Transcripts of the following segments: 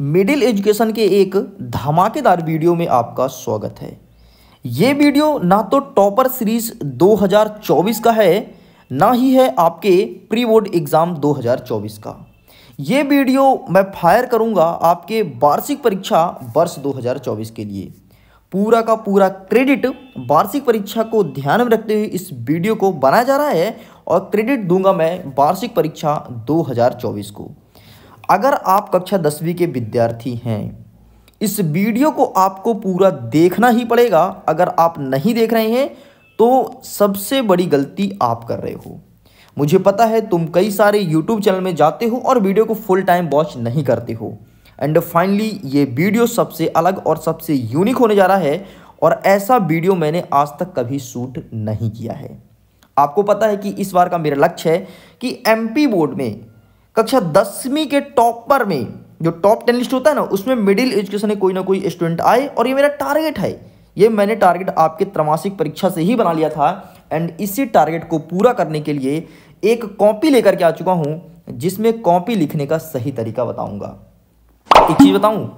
middle education के एक धमाकेदार वीडियो में आपका स्वागत है ये वीडियो ना तो टॉपर सीरीज 2024 का है ना ही है आपके प्री बोर्ड एग्ज़ाम 2024 का ये वीडियो मैं फायर करूँगा आपके वार्षिक परीक्षा वर्ष 2024 के लिए पूरा का पूरा क्रेडिट वार्षिक परीक्षा को ध्यान में रखते हुए इस वीडियो को बनाया जा रहा है और क्रेडिट दूंगा मैं वार्षिक परीक्षा 2024 को अगर आप कक्षा दसवीं के विद्यार्थी हैं इस वीडियो को आपको पूरा देखना ही पड़ेगा अगर आप नहीं देख रहे हैं तो सबसे बड़ी गलती आप कर रहे हो मुझे पता है तुम कई सारे YouTube चैनल में जाते हो और वीडियो को फुल टाइम वॉच नहीं करते हो एंड फाइनली ये वीडियो सबसे अलग और सबसे यूनिक होने जा रहा है और ऐसा वीडियो मैंने आज तक कभी शूट नहीं किया है आपको पता है कि इस बार का मेरा लक्ष्य है कि एमपी बोर्ड में कक्षा दसवीं के टॉपर में जो टॉप टेन लिस्ट होता है ना उसमें मिडिल एजुकेशन में कोई ना कोई स्टूडेंट आए और ये मेरा टारगेट है ये मैंने टारगेट आपके त्रमासिक परीक्षा से ही बना लिया था एंड इसी टारगेट को पूरा करने के लिए एक कॉपी लेकर के आ चुका हूं जिसमें कॉपी लिखने का सही तरीका बताऊंगा एक चीज़ बताऊं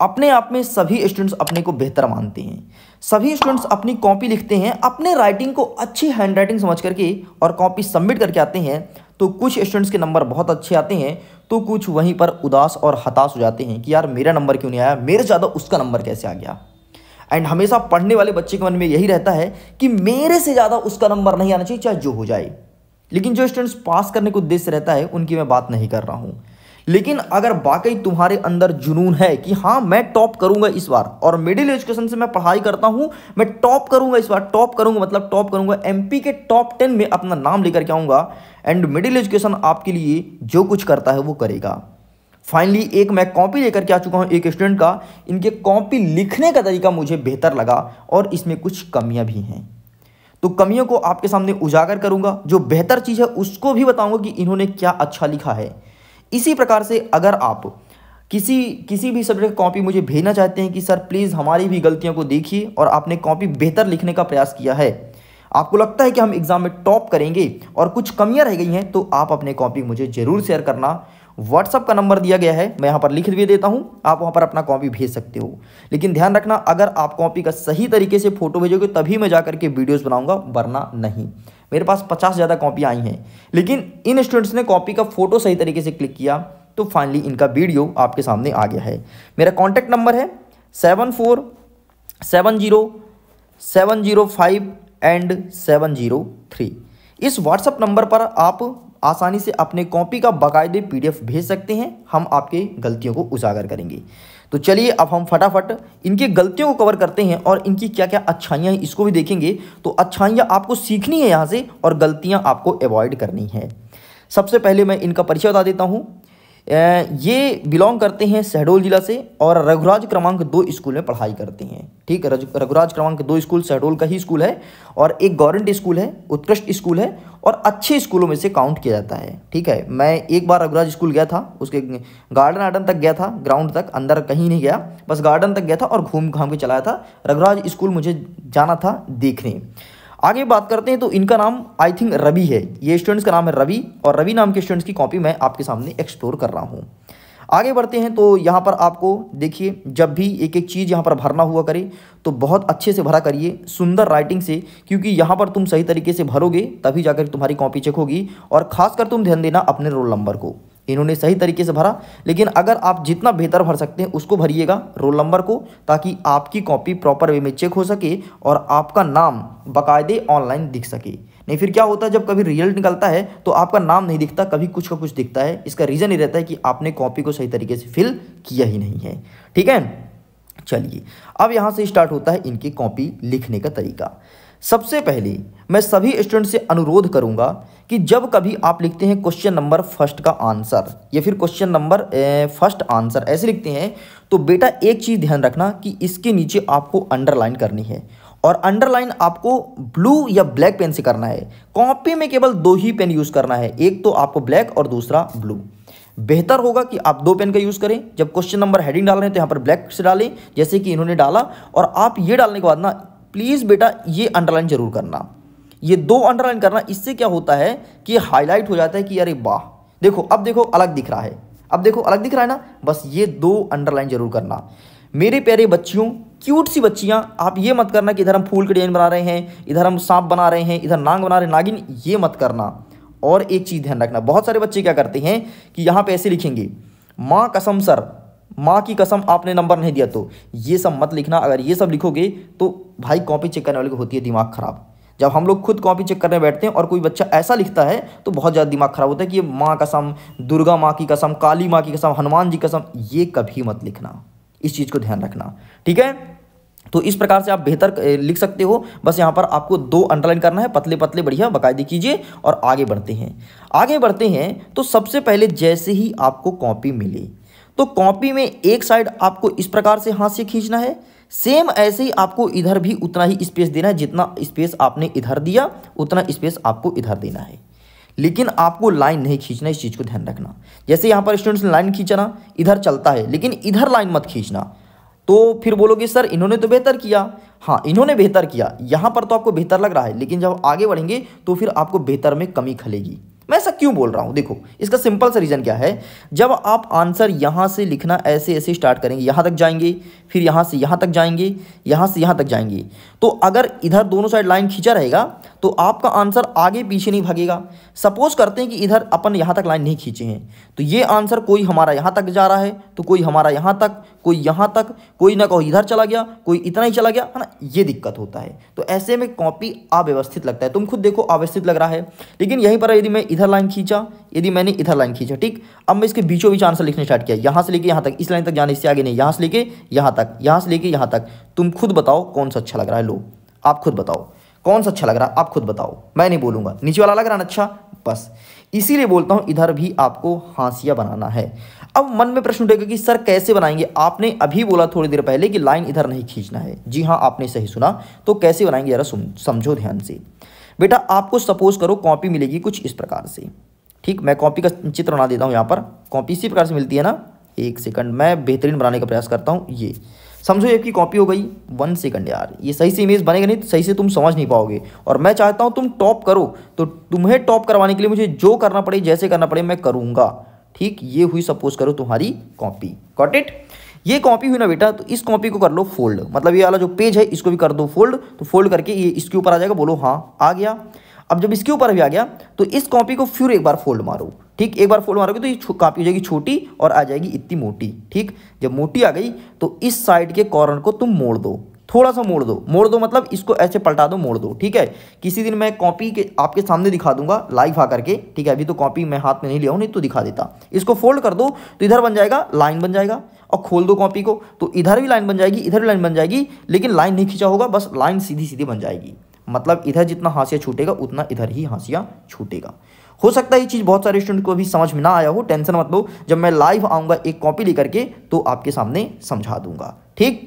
अपने आप में सभी स्टूडेंट्स अपने को बेहतर मानते हैं सभी स्टूडेंट्स अपनी कॉपी लिखते हैं अपने राइटिंग को अच्छी हैंड राइटिंग समझ करके और कॉपी सबमिट करके आते हैं तो कुछ स्टूडेंट्स के नंबर बहुत अच्छे आते हैं तो कुछ वहीं पर उदास और हताश हो जाते हैं कि यार मेरा नंबर क्यों नहीं आया मेरे ज़्यादा उसका नंबर कैसे आ गया एंड हमेशा पढ़ने वाले बच्चे के मन में यही रहता है कि मेरे से ज़्यादा उसका नंबर नहीं आना चाहिए चाहे जो हो जाए लेकिन जो स्टूडेंट्स पास करने का उद्देश्य रहता है उनकी मैं बात नहीं कर रहा हूँ लेकिन अगर वाकई तुम्हारे अंदर जुनून है कि हाँ मैं टॉप करूंगा इस बार और मिडिल एजुकेशन से मैं पढ़ाई करता हूँ मैं टॉप करूंगा इस बार टॉप करूंगा मतलब टॉप करूंगा एमपी के टॉप टेन में अपना नाम लेकर के आऊँगा एंड मिडिल एजुकेशन आपके लिए जो कुछ करता है वो करेगा फाइनली एक मैं कॉपी लेकर के आ चुका हूँ एक स्टूडेंट का इनके कॉपी लिखने का तरीका मुझे बेहतर लगा और इसमें कुछ कमियाँ भी हैं तो कमियों को आपके सामने उजागर करूँगा जो बेहतर चीज़ है उसको भी बताऊँगा कि इन्होंने क्या अच्छा लिखा है इसी प्रकार से अगर आप किसी किसी भी सब्जेक्ट कॉपी मुझे भेजना चाहते हैं कि सर प्लीज़ हमारी भी गलतियों को देखिए और आपने कॉपी बेहतर लिखने का प्रयास किया है आपको लगता है कि हम एग्ज़ाम में टॉप करेंगे और कुछ कमियां रह गई हैं तो आप अपने कॉपी मुझे ज़रूर शेयर करना व्हाट्सअप का नंबर दिया गया है मैं यहाँ पर लिख भी देता हूँ आप वहाँ पर अपना कॉपी भेज सकते हो लेकिन ध्यान रखना अगर आप कॉपी का सही तरीके से फ़ोटो भेजोगे तभी मैं जाकर के वीडियोज़ बनाऊँगा वरना नहीं मेरे पास पचास ज़्यादा कॉपी आई हैं लेकिन इन स्टूडेंट्स ने कॉपी का फ़ोटो सही तरीके से क्लिक किया तो फाइनली इनका वीडियो आपके सामने आ गया है मेरा कॉन्टैक्ट नंबर है seven four seven zero seven zero five and seven zero three इस व्हाट्सएप नंबर पर आप आसानी से अपने कॉपी का बाकायदे पीडीएफ भेज सकते हैं हम आपके गलतियों को उजागर करेंगे तो चलिए अब हम फटाफट इनकी गलतियों को कवर करते हैं और इनकी क्या क्या अच्छाइयाँ हैं इसको भी देखेंगे तो अच्छाइयाँ आपको सीखनी है यहाँ से और गलतियाँ आपको अवॉइड करनी है सबसे पहले मैं इनका परिचय बता देता हूँ ये बिलोंग करते हैं शहडोल जिला से और रघुराज क्रमांक दो स्कूल में पढ़ाई करते हैं ठीक है रघुराज क्रमांक दो स्कूल शहडोल का ही स्कूल है और एक गवर्नमेंट स्कूल है उत्कृष्ट स्कूल है और अच्छे स्कूलों में से काउंट किया जाता है ठीक है मैं एक बार रघुराज स्कूल गया था उसके गार्डन आर्डन तक गया था ग्राउंड तक अंदर कहीं नहीं गया बस गार्डन तक गया था और घूम घाम के चलाया था रघुराज स्कूल मुझे जाना था देखने आगे बात करते हैं तो इनका नाम आई थिंक रवि है ये स्टूडेंट्स का नाम है रवि और रवि नाम के स्टूडेंट्स की कॉपी मैं आपके सामने एक्सप्लोर कर रहा हूँ आगे बढ़ते हैं तो यहाँ पर आपको देखिए जब भी एक एक चीज़ यहाँ पर भरना हुआ करे तो बहुत अच्छे से भरा करिए सुंदर राइटिंग से क्योंकि यहाँ पर तुम सही तरीके से भरोगे तभी जाकर तुम्हारी कॉपी चेक होगी और खासकर तुम ध्यान देना अपने रोल नंबर को इन्होंने सही तरीके से भरा लेकिन अगर आप जितना बेहतर भर सकते हैं उसको भरिएगा रोल नंबर को ताकि आपकी कॉपी प्रॉपर वे में चेक हो सके और आपका नाम बाकायदे ऑनलाइन दिख सके नहीं फिर क्या होता है जब कभी रिजल्ट निकलता है तो आपका नाम नहीं दिखता कभी कुछ का कुछ दिखता है इसका रीज़न ये रहता है कि आपने कॉपी को सही तरीके से फिल किया ही नहीं है ठीक है चलिए अब यहाँ से स्टार्ट होता है इनकी कॉपी लिखने का तरीका सबसे पहले मैं सभी स्टूडेंट से अनुरोध करूंगा कि जब कभी आप लिखते हैं क्वेश्चन नंबर फर्स्ट का आंसर या फिर क्वेश्चन नंबर फर्स्ट आंसर ऐसे लिखते हैं तो बेटा एक चीज़ ध्यान रखना कि इसके नीचे आपको अंडरलाइन करनी है और अंडरलाइन आपको ब्लू या ब्लैक पेन से करना है कॉपी में केवल दो ही पेन यूज़ करना है एक तो आपको ब्लैक और दूसरा ब्लू बेहतर होगा कि आप दो पेन का यूज़ करें जब क्वेश्चन नंबर हेडिंग डाल रहे हैं तो यहाँ पर ब्लैक से डालें जैसे कि इन्होंने डाला और आप ये डालने के बाद ना प्लीज़ बेटा ये अंडरलाइन जरूर करना ये दो अंडरलाइन करना इससे क्या होता है कि हाईलाइट हो जाता है कि अरे वाह देखो अब देखो अलग दिख रहा है अब देखो अलग दिख रहा है ना बस ये दो अंडरलाइन जरूर करना मेरे प्यारे बच्चियों क्यूट सी बच्चियां आप ये मत करना कि इधर हम फूल के डिजाइन बना रहे हैं इधर हम सांप बना रहे हैं इधर नांग बना रहे हैं नागिन ये मत करना और एक चीज़ ध्यान रखना बहुत सारे बच्चे क्या करते हैं कि यहां पे ऐसे लिखेंगे माँ कसम सर माँ की कसम आपने नंबर नहीं दिया तो ये सब मत लिखना अगर ये सब लिखोगे तो भाई कॉपी चेक करने वाले को होती है दिमाग ख़राब जब हम लोग खुद कॉपी चेक करने बैठते हैं और कोई बच्चा ऐसा लिखता है तो बहुत ज़्यादा दिमाग ख़राब होता है कि ये माँ कसम दुर्गा माँ की कसम काली माँ की कसम हनुमान जी कसम ये कभी मत लिखना इस चीज़ को ध्यान रखना ठीक है तो इस प्रकार से आप बेहतर लिख सकते हो बस यहाँ पर आपको दो अंडरलाइन करना है पतले पतले बढ़िया बाकायदे कीजिए और आगे बढ़ते हैं आगे बढ़ते हैं तो सबसे पहले जैसे ही आपको कॉपी मिले तो कॉपी में एक साइड आपको इस प्रकार से हाथ से खींचना है सेम ऐसे ही आपको इधर भी उतना ही स्पेस देना है जितना स्पेस आपने इधर दिया उतना स्पेस आपको इधर देना है लेकिन आपको लाइन नहीं खींचना इस चीज़ को ध्यान रखना जैसे यहाँ पर स्टूडेंट्स ने लाइन खींचना इधर चलता है लेकिन इधर लाइन मत खींचना तो फिर बोलोगे सर इन्होंने तो बेहतर किया हाँ इन्होंने बेहतर किया यहाँ पर तो आपको बेहतर लग रहा है लेकिन जब आगे बढ़ेंगे तो फिर आपको बेहतर में कमी खलेगी मैं ऐसा क्यों बोल रहा हूँ देखो इसका सिंपल सा रीज़न क्या है जब आप आंसर यहाँ से लिखना ऐसे ऐसे स्टार्ट करेंगे यहाँ तक जाएंगे फिर यहाँ से यहाँ तक जाएंगे यहाँ से यहाँ तक जाएंगे तो अगर इधर दोनों साइड लाइन खींचा रहेगा तो आपका आंसर आगे पीछे नहीं भागेगा सपोज करते हैं कि इधर अपन यहाँ तक लाइन नहीं खींचे हैं तो ये आंसर कोई हमारा यहाँ तक जा रहा है तो कोई हमारा यहाँ तक कोई यहाँ तक कोई ना कोई इधर चला गया कोई इतना ही चला गया है ना ये दिक्कत होता है तो ऐसे में कॉपी अव्यवस्थित लगता है तुम खुद देखो अव्यवस्थित लग रहा है लेकिन यहीं पर यदि मैं इधर लाइन खींचा यदि मैंने इधर लाइन खींचा ठीक अब मैं इसके बीचों बीच आंसर लिखने स्टार्ट किया यहाँ से लेके यहाँ तक इस लाइन तक जाने से आगे नहीं यहाँ से लेके यहाँ तक यहाँ से लेके यहाँ तक तुम खुद बताओ कौन सा अच्छा लग रहा है लो आप खुद बताओ कौन सा अच्छा लग रहा है आप खुद बताओ मैं नहीं बोलूंगा नीचे वाला लग रहा है अच्छा बस इसीलिए बोलता हूं इधर भी आपको हांसिया बनाना है अब मन में प्रश्न उठेगा कि सर कैसे बनाएंगे आपने अभी बोला थोड़ी देर पहले कि लाइन इधर नहीं खींचना है जी हाँ आपने सही सुना तो कैसे बनाएंगे जरा समझो ध्यान से बेटा आपको सपोज करो कॉपी मिलेगी कुछ इस प्रकार से ठीक मैं कॉपी का चित्र बना देता हूँ यहाँ पर कॉपी इसी प्रकार से मिलती है ना एक सेकंड मैं बेहतरीन बनाने का प्रयास करता हूँ ये समझो की कॉपी हो गई वन सेकंड यार ये सही से इमेज बनेगा नहीं तो सही से तुम समझ नहीं पाओगे और मैं चाहता हूँ तुम टॉप करो तो तुम्हें टॉप करवाने के लिए मुझे जो करना पड़े जैसे करना पड़े मैं करूँगा ठीक ये हुई सपोज करो तुम्हारी कॉपी कॉट इट ये कॉपी हुई ना बेटा तो इस कॉपी को कर लो फोल्ड मतलब ये वाला जो पेज है इसको भी कर दो फोल्ड तो फोल्ड करके ये इसके ऊपर आ जाएगा बोलो हाँ आ गया अब जब इसके ऊपर भी आ गया तो इस कॉपी को फिर एक बार फोल्ड मारो ठीक एक बार फोल्ड मारोगे तो ये कापी हो जाएगी छोटी और आ जाएगी इतनी मोटी ठीक जब मोटी आ गई तो इस साइड के कॉर्नर को तुम मोड़ दो थोड़ा सा मोड़ दो मोड़ दो मतलब इसको ऐसे पलटा दो मोड़ दो ठीक है किसी दिन मैं कॉपी के आपके सामने दिखा दूंगा लाइव आ करके ठीक है अभी तो कॉपी मैं हाथ में नहीं लिया हूँ नहीं तो दिखा देता इसको फोल्ड कर दो तो इधर बन जाएगा लाइन बन जाएगा और खोल दो कॉपी को तो इधर भी लाइन बन जाएगी इधर भी लाइन बन जाएगी लेकिन लाइन नहीं खींचा होगा बस लाइन सीधी सीधी बन जाएगी मतलब इधर जितना हाशिया छूटेगा उतना इधर ही हाशिया छूटेगा हो सकता है ये चीज़ बहुत सारे स्टूडेंट को अभी समझ में ना आया हो टेंशन मत लो जब मैं लाइव आऊँगा एक कॉपी लेकर के तो आपके सामने समझा दूंगा ठीक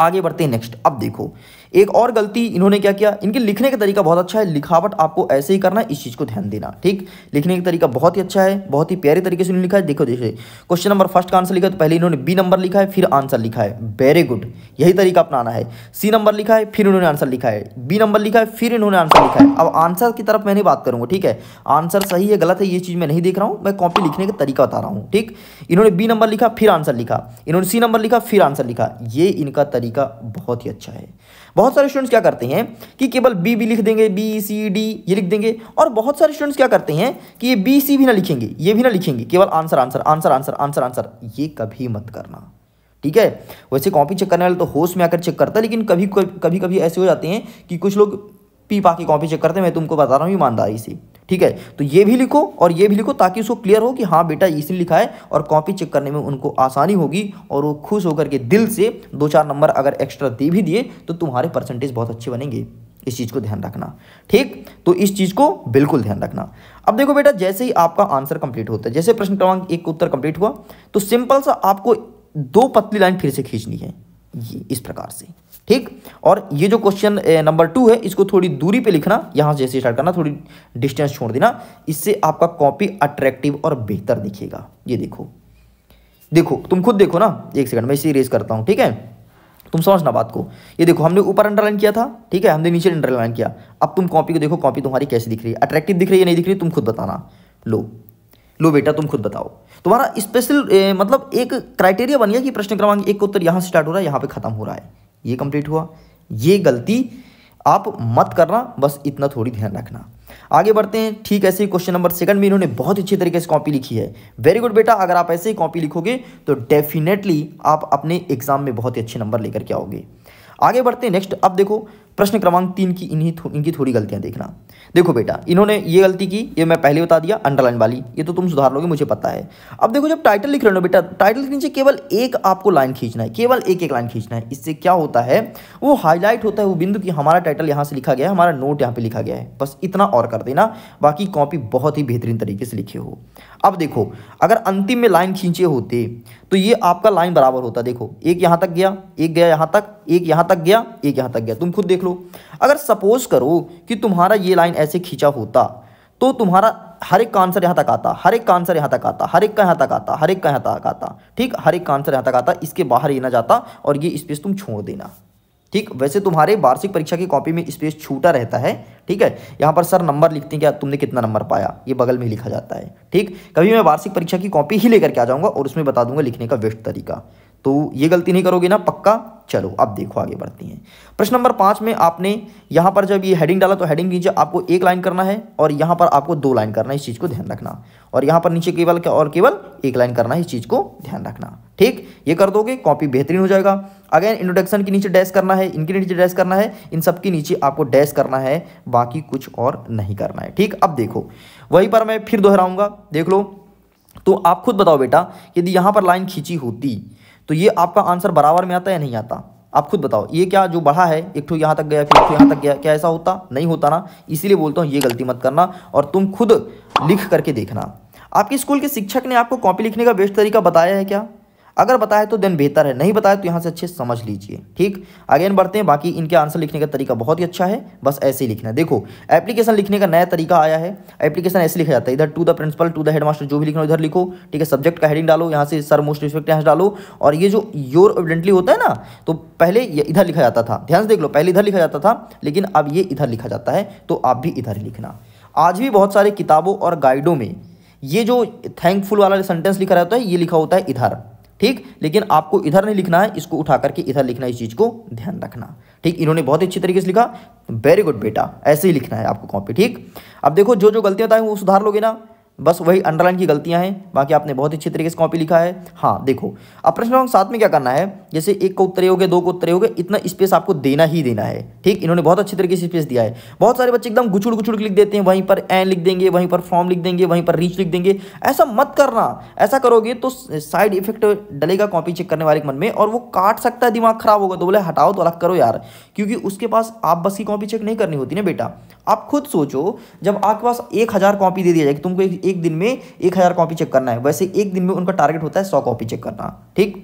आगे बढ़ते हैं नेक्स्ट अब देखो एक और गलती इन्होंने क्या किया इनके लिखने का तरीका बहुत अच्छा है लिखावट आपको ऐसे ही करना है इस चीज़ को ध्यान देना ठीक लिखने का तरीका बहुत ही अच्छा है बहुत ही प्यारे तरीके से लिखा है देखो देखिए क्वेश्चन नंबर फर्स्ट का आंसर लिखा है तो पहले इन्होंने बी नंबर लिखा है फिर आंसर लिखा है वेरी गुड यही तरीका अपनाना है सी नंबर लिखा है फिर इन्होंने आंसर लिखा है बी नंबर लिखा है फिर इन्होंने आंसर लिखा है अब आंसर की तरफ मैं नहीं बात करूँगा ठीक है आंसर सही है गलत है ये चीज़ मैं नहीं देख रहा हूँ मैं कॉपी लिखने का तरीका बता रहा हूँ ठीक इन्होंने बी नंबर लिखा फिर आंसर लिखा इन्होंने सी नंबर लिखा फिर आंसर लिखा ये इनका तरीका बहुत ही अच्छा है बहुत सारे स्टूडेंट्स क्या करते हैं कि केवल बी बी लिख देंगे बी सी डी ये लिख देंगे और बहुत सारे स्टूडेंट्स क्या करते हैं कि ये बी सी भी ना लिखेंगे ये भी ना लिखेंगे केवल answer answer answer answer answer answer ये कभी मत करना ठीक है वैसे कॉपी चेक करने वाले तो होश में आकर चेक करता है लेकिन कभी कभी कभी ऐसे हो जाते हैं कि कुछ लोग पी पा के कॉपी चेक करते हैं मैं तुमको बता रहा हूँ ईमानदारी से ठीक है तो ये भी लिखो और ये भी लिखो ताकि उसको क्लियर हो कि हाँ बेटा इसलिए लिखा है और कॉपी चेक करने में उनको आसानी होगी और वो खुश होकर के दिल से दो चार नंबर अगर एक्स्ट्रा दे भी दिए तो तुम्हारे परसेंटेज बहुत अच्छे बनेंगे इस चीज़ को ध्यान रखना ठीक तो इस चीज़ को बिल्कुल ध्यान रखना अब देखो बेटा जैसे ही आपका आंसर कंप्लीट होता है जैसे प्रश्न क्रमांक एक उत्तर कंप्लीट हुआ तो सिंपल सा आपको दो पतली लाइन फिर से खींचनी है ये इस प्रकार से ठीक और ये जो क्वेश्चन नंबर टू है इसको थोड़ी दूरी पे लिखना यहाँ जैसे स्टार्ट करना थोड़ी डिस्टेंस छोड़ देना इससे आपका कॉपी अट्रैक्टिव और बेहतर दिखेगा ये देखो देखो तुम खुद देखो ना एक सेकंड मैं इसे रेस करता हूँ ठीक है तुम समझना बात को ये देखो हमने ऊपर अंडरलाइन किया था ठीक है हमने नीचे अंडरलाइन किया अब तुम कॉपी को देखो कॉपी तुम्हारी कैसी दिख रही है अट्रैक्टिव दिख रही है या नहीं दिख रही तुम खुद बताना लो लो बेटा तुम खुद बताओ तुम्हारा स्पेशल मतलब एक क्राइटेरिया बन गया कि प्रश्न क्रमांक एक उत्तर यहाँ से स्टार्ट हो रहा है यहाँ पर खत्म हो रहा है ये कंप्लीट हुआ ये गलती आप मत करना बस इतना थोड़ी ध्यान रखना आगे बढ़ते हैं ठीक ऐसे ही क्वेश्चन नंबर सेकंड में इन्होंने बहुत अच्छी तरीके से कॉपी लिखी है वेरी गुड बेटा अगर आप ऐसे ही कॉपी लिखोगे तो डेफिनेटली आप अपने एग्जाम में बहुत ही अच्छे नंबर लेकर के आओगे आगे बढ़ते हैं नेक्स्ट अब देखो प्रश्न क्रमांक तीन की इन्हीं थो, इनकी थोड़ी गलतियां देखना देखो बेटा इन्होंने ये गलती की ये मैं पहले बता दिया अंडरलाइन वाली ये तो तुम सुधार लोगे मुझे पता है अब देखो जब टाइटल लिख रहे हो बेटा टाइटल के नीचे केवल एक आपको लाइन खींचना है केवल एक एक लाइन खींचना है इससे क्या होता है वो हाईलाइट होता है वो बिंदु कि हमारा टाइटल यहाँ से लिखा गया है हमारा नोट यहाँ पर लिखा गया है बस इतना और कर देना बाकी कॉपी बहुत ही बेहतरीन तरीके से लिखे हो अब देखो अगर अंतिम में लाइन खींचे होते तो ये आपका लाइन बराबर होता देखो एक यहाँ तक गया एक गया यहाँ तक एक यहाँ तक गया एक यहाँ तक गया तुम खुद देखो देख लो अगर सपोज करो कि तुम्हारा ये लाइन ऐसे खींचा होता तो तुम्हारा हर एक का आंसर यहाँ तक आता हर एक का आंसर यहाँ तक आता हर एक का यहाँ तक आता हर एक का यहाँ तक आता ठीक हर एक का आंसर यहाँ तक आता इसके बाहर ये ना जाता और ये स्पेस तुम छोड़ देना ठीक वैसे तुम्हारे वार्षिक परीक्षा की कॉपी में स्पेस छूटा रहता है ठीक है यहाँ पर सर नंबर लिखते हैं क्या तुमने कितना नंबर पाया ये बगल में लिखा जाता है ठीक कभी मैं वार्षिक परीक्षा की कॉपी ही लेकर के आ जाऊँगा और उसमें बता दूंगा लिखने का बेस्ट तरीका तो ये गलती नहीं करोगे ना पक्का चलो अब देखो आगे बढ़ती हैं प्रश्न नंबर पाँच में आपने यहाँ पर जब ये हेडिंग डाला तो हेडिंग नीचे आपको एक लाइन करना है और यहाँ पर आपको दो लाइन करना है इस चीज़ को ध्यान रखना और यहाँ पर नीचे केवल और केवल एक लाइन करना है इस चीज़ को ध्यान रखना ठीक ये कर दोगे कॉपी बेहतरीन हो जाएगा अगेन इंट्रोडक्शन के नीचे डैश करना है इनके नीचे डैश करना है इन सब के नीचे आपको डैश करना है बाकी कुछ और नहीं करना है ठीक अब देखो वहीं पर मैं फिर दोहराऊंगा देख लो तो आप खुद बताओ बेटा यदि यहाँ पर लाइन खींची होती तो ये आपका आंसर बराबर में आता है या नहीं आता आप खुद बताओ ये क्या जो बढ़ा है एक ठो यहाँ तक गया फिर एक ठो यहाँ तक गया क्या ऐसा होता नहीं होता ना इसीलिए बोलता हूँ ये गलती मत करना और तुम खुद लिख करके देखना आपके स्कूल के शिक्षक ने आपको कॉपी लिखने का बेस्ट तरीका बताया है क्या अगर बताए तो देन बेहतर है नहीं बताए तो यहाँ से अच्छे समझ लीजिए ठीक अगेन बढ़ते हैं बाकी इनके आंसर लिखने का तरीका बहुत ही अच्छा है बस ऐसे ही लिखना है देखो एप्लीकेशन लिखने का नया तरीका आया है एप्लीकेशन ऐसे लिखा जाता है इधर to the principal to the headmaster जो भी लिखना इधर लिखो ठीक है सब्जेक्ट का हेडिंग डालो यहाँ से सर मोस्ट रिस्पेक्ट यहाँ डालो और ये जो योर एविडेंटली होता है ना तो पहले इधर लिखा जाता था ध्यान से देख लो पहले इधर लिखा जाता था लेकिन अब ये इधर लिखा जाता है तो आप भी इधर लिखना आज भी बहुत सारे किताबों और गाइडों में ये जो थैंकफुल वाला सेंटेंस लिखा रहता है ये लिखा होता है इधर ठीक लेकिन आपको इधर नहीं लिखना है इसको उठा करके इधर लिखना इस चीज़ को ध्यान रखना ठीक इन्होंने बहुत अच्छी तरीके से लिखा वेरी गुड बेटा ऐसे ही लिखना है आपको कॉपी ठीक अब देखो जो जो गलतियां बताएं वो सुधार लोगे ना बस वही अंडरलाइन की गलतियां हैं बाकी आपने बहुत अच्छे तरीके से कॉपी लिखा है हाँ देखो अब प्रश्न क्रमांक सात में क्या करना है जैसे एक को उत्तरे हो गए दो को उत्तरे हो गए इतना स्पेस आपको देना ही देना है ठीक इन्होंने बहुत अच्छे तरीके से स्पेस दिया है बहुत सारे बच्चे एकदम गुछुड़ गुछुड़ लिख देते हैं वहीं पर एन लिख देंगे वहीं पर फॉर्म लिख देंगे वहीं पर रीच लिख देंगे ऐसा मत करना ऐसा करोगे तो साइड इफेक्ट डलेगा कॉपी चेक करने वाले मन में और वो काट सकता है दिमाग खराब होगा तो बोले हटाओ तो अलग करो यार क्योंकि उसके पास आप बस की कॉपी चेक नहीं करनी होती ना बेटा आप खुद सोचो जब आपके पास एक हज़ार कॉपी दे दिया जाए कि तुमको एक, एक दिन में एक हज़ार कॉपी चेक करना है वैसे एक दिन में उनका टारगेट होता है सौ कॉपी चेक करना ठीक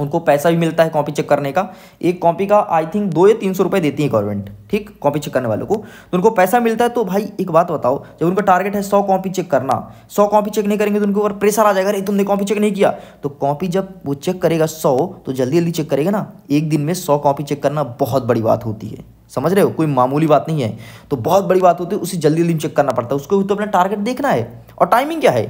उनको पैसा भी मिलता है कॉपी चेक करने का एक कॉपी का आई थिंक दो या तीन सौ रुपये देती है गवर्नमेंट ठीक कॉपी चेक करने वालों को तो उनको पैसा मिलता है तो भाई एक बात बताओ जब उनका टारगेट है सौ कॉपी चेक करना सौ कॉपी चेक नहीं करेंगे तो उनके ऊपर प्रेशर आ जाएगा अरे तुमने कॉपी चेक नहीं किया तो कॉपी जब वो चेक करेगा सौ तो जल्दी जल्दी चेक करेगा ना एक दिन में सौ कॉपी चेक करना बहुत बड़ी बात होती है समझ रहे हो कोई मामूली बात नहीं है तो बहुत बड़ी बात होती है उसे जल्दी जल्दी चेक करना पड़ता है उसको तो अपना टारगेट देखना है और टाइमिंग क्या है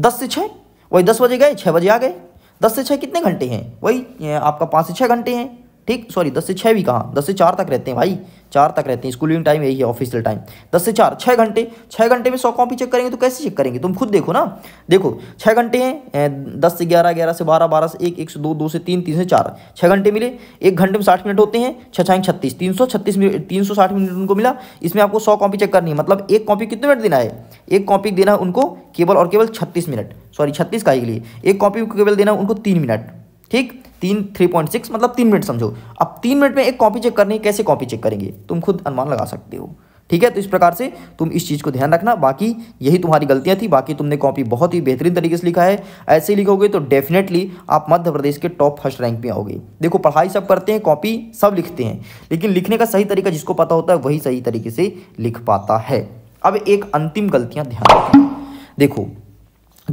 दस से छः वही दस बजे गए छः बजे आ गए दस से छः कितने घंटे हैं वही आपका पाँच से छः घंटे हैं ठीक सॉरी दस से छः भी कहाँ दस से चार तक रहते हैं भाई चार तक रहते हैं स्कूलिंग टाइम यही है ऑफिशियल टाइम दस से चार छः घंटे छः घंटे में सौ कॉपी चेक करेंगे तो कैसे चेक करेंगे तुम खुद देखो ना देखो छः घंटे हैं दस से ग्यारह ग्यारह से बारह बारह से एक एक से दो दो से तीन तीन से चार छः घंटे मिले एक घंटे में साठ मिनट होते हैं छः छाएँ छत्तीस तीन सौ छत्तीस मिनट तीन सौ साठ मिनट उनको मिला इसमें आपको सौ कॉपी चेक करनी है मतलब एक कॉपी कितने मिनट देना है एक कॉपी देना उनको केवल और केवल छत्तीस मिनट सॉरी छत्तीस का के लिए एक कॉपी को केवल देना उनको तीन मिनट ठीक तीन थ्री पॉइंट सिक्स मतलब तीन मिनट समझो अब तीन मिनट में एक कॉपी चेक करनी कैसे कॉपी चेक करेंगे तुम खुद अनुमान लगा सकते हो ठीक है तो इस प्रकार से तुम इस चीज़ को ध्यान रखना बाकी यही तुम्हारी गलतियाँ थी बाकी तुमने कॉपी बहुत ही बेहतरीन तरीके से लिखा है ऐसे लिखोगे तो डेफिनेटली आप मध्य प्रदेश के टॉप फर्स्ट रैंक पे आओगे देखो पढ़ाई सब करते हैं कॉपी सब लिखते हैं लेकिन लिखने का सही तरीका जिसको पता होता है वही सही तरीके से लिख पाता है अब एक अंतिम गलतियां ध्यान रखें देखो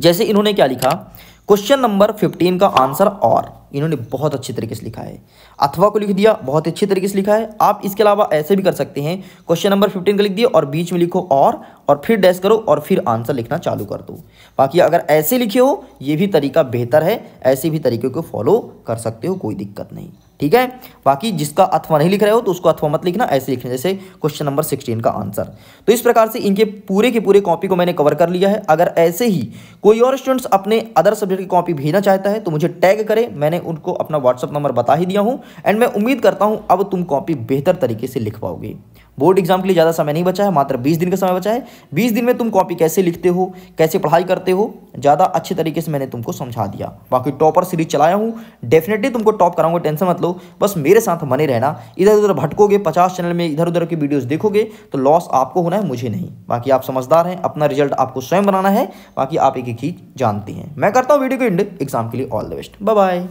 जैसे इन्होंने क्या लिखा क्वेश्चन नंबर फिफ्टीन का आंसर और इन्होंने बहुत अच्छे तरीके से लिखा है अथवा को लिख दिया बहुत अच्छे तरीके से लिखा है आप इसके अलावा ऐसे भी कर सकते हैं क्वेश्चन नंबर फिफ्टीन का लिख दिया और बीच में लिखो और और फिर डैश करो और फिर आंसर लिखना चालू कर दो बाकी अगर ऐसे लिखे हो ये भी तरीका बेहतर है ऐसे भी तरीके को फॉलो कर सकते हो कोई दिक्कत नहीं ठीक है बाकी जिसका अथवा नहीं लिख रहे हो तो उसको अथवा मत लिखना ऐसे लिखना जैसे क्वेश्चन नंबर सिक्सटीन का आंसर तो इस प्रकार से इनके पूरे के पूरे कॉपी को मैंने कवर कर लिया है अगर ऐसे ही कोई और स्टूडेंट्स अपने अदर सब्जेक्ट की कॉपी भेजना चाहता है तो मुझे टैग करें मैंने उनको अपना व्हाट्सअप नंबर बता ही दिया हूँ एंड मैं उम्मीद करता हूँ अब तुम कॉपी बेहतर तरीके से लिख पाओगे बोर्ड एग्जाम के लिए ज़्यादा समय नहीं बचा है मात्र बीस दिन का समय बचा है बीस दिन में तुम कॉपी कैसे लिखते हो कैसे पढ़ाई करते हो ज़्यादा अच्छे तरीके से मैंने तुमको समझा दिया बाकी टॉपर सीरीज चलाया हूँ डेफिनेटली तुमको टॉप कराऊंगा टेंशन मत लो बस मेरे साथ बने रहना इधर उधर भटकोगे पचास चैनल में इधर उधर की वीडियोज़ देखोगे तो लॉस आपको होना है मुझे नहीं बाकी आप समझदार हैं अपना रिजल्ट आपको स्वयं बनाना है बाकी आप एक एक चीज़ जानते हैं मैं करता हूँ वीडियो को इंड एग्जाम के लिए ऑल द बेस्ट बाय